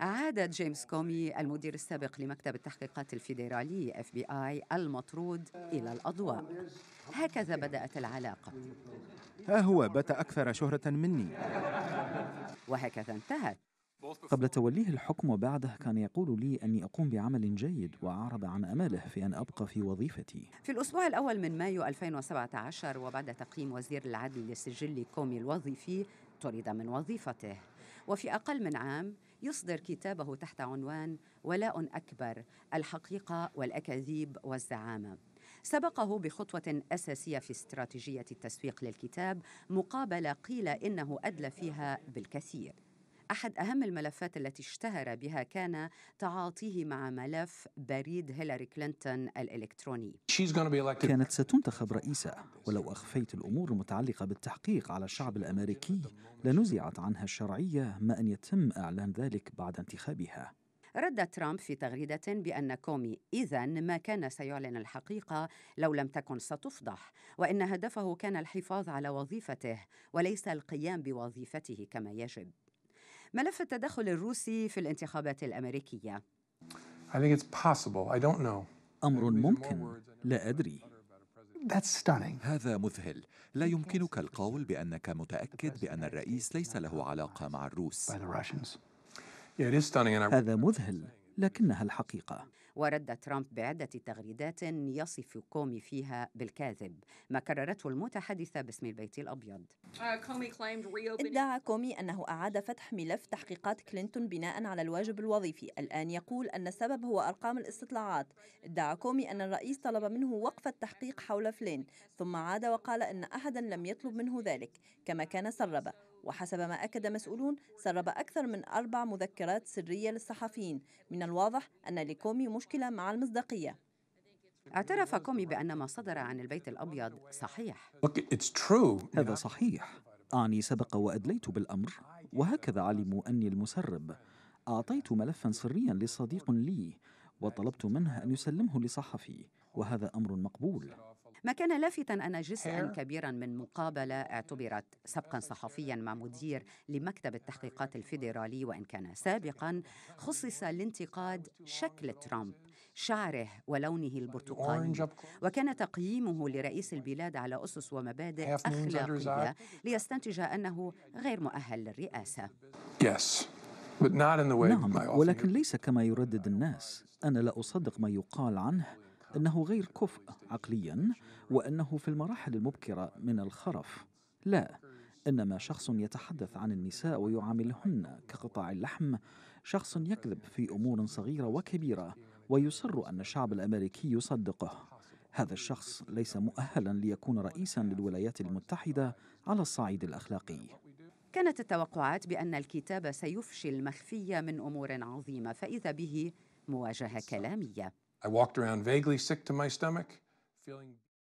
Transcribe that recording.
عاد جيمس كومي المدير السابق لمكتب التحقيقات الفيدرالي اف بي اي المطرود الى الاضواء هكذا بدات العلاقه ها هو بات اكثر شهره مني وهكذا انتهت قبل توليه الحكم وبعده كان يقول لي أني أقوم بعمل جيد وأعرض عن أمله في أن أبقى في وظيفتي في الأسبوع الأول من مايو 2017 وبعد تقييم وزير العدل لسجل كومي الوظيفي طرد من وظيفته وفي أقل من عام يصدر كتابه تحت عنوان ولاء أكبر الحقيقة والأكاذيب والزعامة سبقه بخطوة أساسية في استراتيجية التسويق للكتاب مقابلة قيل إنه أدلى فيها بالكثير أحد أهم الملفات التي اشتهر بها كان تعاطيه مع ملف بريد هيلاري كلينتون الإلكتروني كانت ستنتخب رئيسة ولو أخفيت الأمور المتعلقة بالتحقيق على الشعب الأمريكي لنزعت عنها الشرعية ما أن يتم إعلان ذلك بعد انتخابها رد ترامب في تغريدة بأن كومي إذا ما كان سيعلن الحقيقة لو لم تكن ستفضح وإن هدفه كان الحفاظ على وظيفته وليس القيام بوظيفته كما يجب ملف التدخل الروسي في الانتخابات الأمريكية أمر ممكن لا أدري هذا مذهل لا يمكنك القول بأنك متأكد بأن الرئيس ليس له علاقة مع الروس هذا مذهل لكنها الحقيقة ورد ترامب بعدة تغريدات يصف كومي فيها بالكاذب ما كررته المتحدثة باسم البيت الأبيض uh, ادعى كومي أنه أعاد فتح ملف تحقيقات كلينتون بناء على الواجب الوظيفي الآن يقول أن السبب هو أرقام الاستطلاعات ادعى كومي أن الرئيس طلب منه وقف التحقيق حول فلين ثم عاد وقال أن أحدا لم يطلب منه ذلك كما كان سرب وحسب ما أكد مسؤولون سرب أكثر من أربع مذكرات سرية للصحفيين من الواضح أن لكومي مش مشكلة مع المصداقية اعترف كومي بأن ما صدر عن البيت الأبيض صحيح هذا صحيح أعني سبق وأدليت بالأمر وهكذا علموا أني المسرب أعطيت ملفا سريا لصديق لي وطلبت منه أن يسلمه لصحفي وهذا أمر مقبول ما كان لافتا أن جزءا كبيرا من مقابلة اعتبرت سبقا صحفيا مع مدير لمكتب التحقيقات الفيدرالي وإن كان سابقا خصص لانتقاد شكل ترامب شعره ولونه البرتقالي وكان تقييمه لرئيس البلاد على أسس ومبادئ أخلاقية ليستنتج أنه غير مؤهل للرئاسة yes. But not in the way نعم ولكن ليس كما يردد الناس أنا لا أصدق ما يقال عنه أنه غير كفء عقليا وأنه في المراحل المبكرة من الخرف لا إنما شخص يتحدث عن النساء ويعاملهن كقطاع اللحم شخص يكذب في أمور صغيرة وكبيرة ويصر أن الشعب الأمريكي يصدقه هذا الشخص ليس مؤهلا ليكون رئيسا للولايات المتحدة على الصعيد الأخلاقي كانت التوقعات بأن الكتاب سيفشي المخفي من أمور عظيمة فإذا به مواجهة كلامية I walked around vaguely sick to my stomach, feeling.